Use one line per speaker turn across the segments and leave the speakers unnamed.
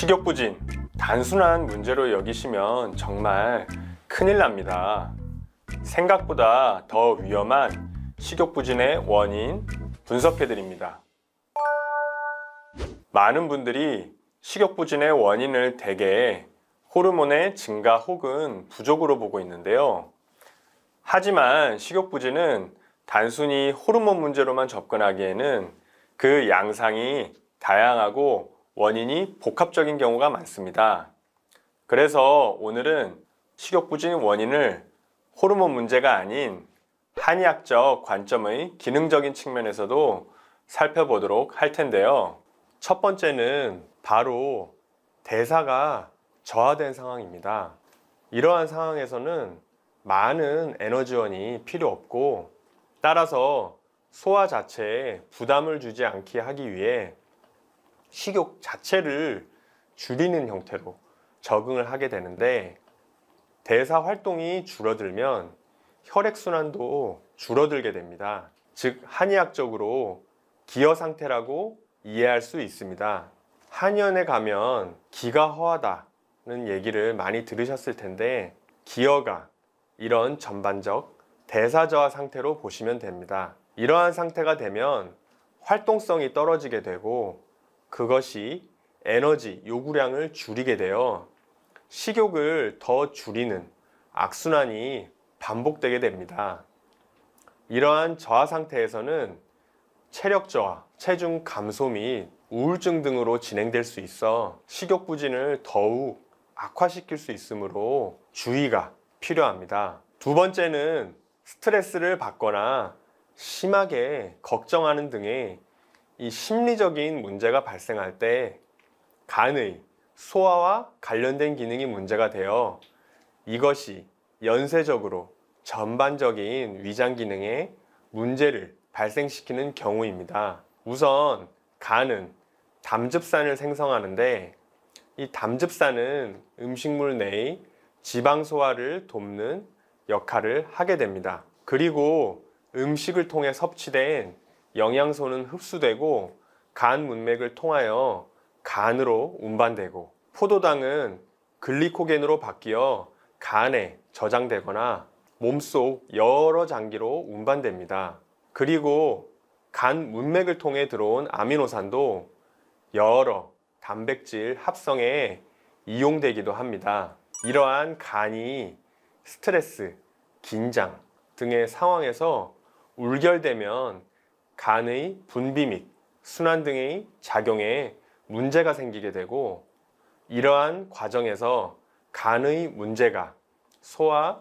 식욕부진 단순한 문제로 여기시면 정말 큰일 납니다. 생각보다 더 위험한 식욕부진의 원인 분석해 드립니다. 많은 분들이 식욕부진의 원인을 대개 호르몬의 증가 혹은 부족으로 보고 있는데요. 하지만 식욕부진은 단순히 호르몬 문제로만 접근하기에는 그 양상이 다양하고 원인이 복합적인 경우가 많습니다. 그래서 오늘은 식욕부진 원인을 호르몬 문제가 아닌 한의학적 관점의 기능적인 측면에서도 살펴보도록 할 텐데요. 첫 번째는 바로 대사가 저하된 상황입니다. 이러한 상황에서는 많은 에너지원이 필요 없고 따라서 소화 자체에 부담을 주지 않게 하기 위해 식욕 자체를 줄이는 형태로 적응을 하게 되는데 대사 활동이 줄어들면 혈액순환도 줄어들게 됩니다. 즉 한의학적으로 기어 상태라고 이해할 수 있습니다. 한의원에 가면 기가 허하다는 얘기를 많이 들으셨을 텐데 기어가 이런 전반적 대사저하 상태로 보시면 됩니다. 이러한 상태가 되면 활동성이 떨어지게 되고 그것이 에너지 요구량을 줄이게 되어 식욕을 더 줄이는 악순환이 반복되게 됩니다. 이러한 저하 상태에서는 체력 저하, 체중 감소 및 우울증 등으로 진행될 수 있어 식욕 부진을 더욱 악화시킬 수 있으므로 주의가 필요합니다. 두 번째는 스트레스를 받거나 심하게 걱정하는 등의 이 심리적인 문제가 발생할 때 간의 소화와 관련된 기능이 문제가 되어 이것이 연쇄적으로 전반적인 위장 기능에 문제를 발생시키는 경우입니다. 우선 간은 담즙산을 생성하는데 이 담즙산은 음식물 내의 지방 소화를 돕는 역할을 하게 됩니다. 그리고 음식을 통해 섭취된 영양소는 흡수되고 간 문맥을 통하여 간으로 운반되고 포도당은 글리코겐으로 바뀌어 간에 저장되거나 몸속 여러 장기로 운반됩니다. 그리고 간 문맥을 통해 들어온 아미노산도 여러 단백질 합성에 이용되기도 합니다. 이러한 간이 스트레스, 긴장 등의 상황에서 울결되면 간의 분비 및 순환 등의 작용에 문제가 생기게 되고 이러한 과정에서 간의 문제가 소화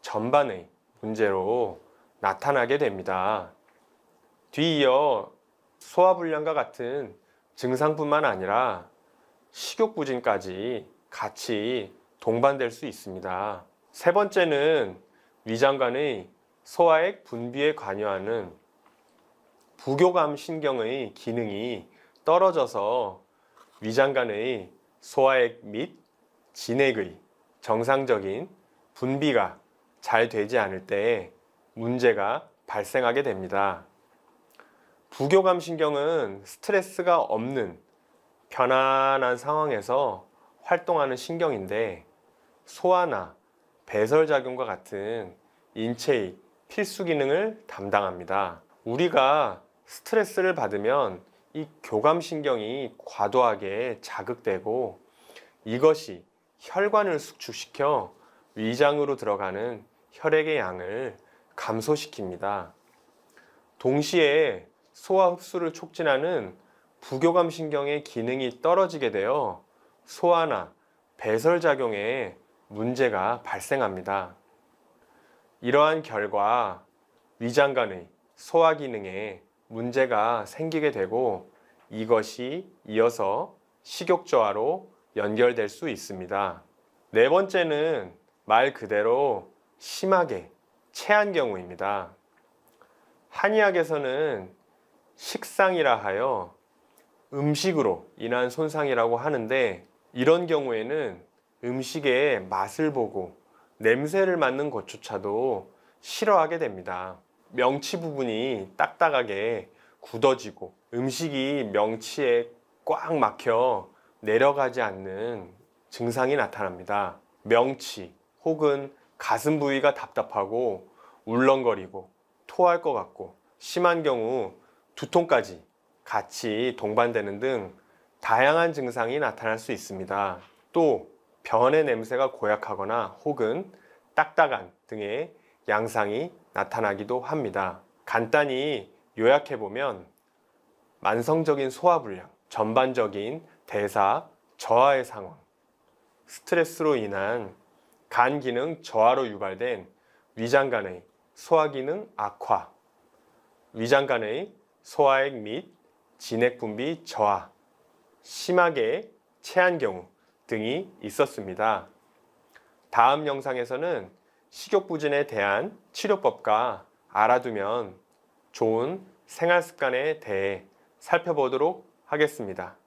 전반의 문제로 나타나게 됩니다. 뒤이어 소화불량과 같은 증상뿐만 아니라 식욕부진까지 같이 동반될 수 있습니다. 세 번째는 위장관의 소화액 분비에 관여하는 부교감 신경의 기능이 떨어져서 위장 관의 소화액 및 진액의 정상적인 분비가 잘 되지 않을 때 문제가 발생하게 됩니다. 부교감 신경은 스트레스가 없는 편안한 상황에서 활동하는 신경인데 소화나 배설작용과 같은 인체의 필수 기능을 담당합니다. 우리가 스트레스를 받으면 이 교감신경이 과도하게 자극되고 이것이 혈관을 수축시켜 위장으로 들어가는 혈액의 양을 감소시킵니다. 동시에 소화 흡수를 촉진하는 부교감신경의 기능이 떨어지게 되어 소화나 배설작용에 문제가 발생합니다. 이러한 결과 위장관의 소화 기능에 문제가 생기게 되고 이것이 이어서 식욕 저하로 연결될 수 있습니다. 네 번째는 말 그대로 심하게 체한 경우입니다. 한의학에서는 식상이라 하여 음식으로 인한 손상이라고 하는데 이런 경우에는 음식의 맛을 보고 냄새를 맡는 것조차도 싫어하게 됩니다. 명치 부분이 딱딱하게 굳어지고 음식이 명치에 꽉 막혀 내려가지 않는 증상이 나타납니다. 명치 혹은 가슴 부위가 답답하고 울렁거리고 토할 것 같고 심한 경우 두통까지 같이 동반되는 등 다양한 증상이 나타날 수 있습니다. 또 변의 냄새가 고약하거나 혹은 딱딱한 등의 양상이 나타나기도 합니다. 간단히 요약해 보면 만성적인 소화불량, 전반적인 대사 저하의 상황, 스트레스로 인한 간 기능 저하로 유발된 위장간의 소화 기능 악화, 위장간의 소화액 및 진액 분비 저하, 심하게 체한 경우 등이 있었습니다. 다음 영상에서는 식욕부진에 대한 치료법과 알아두면 좋은 생활습관에 대해 살펴보도록 하겠습니다.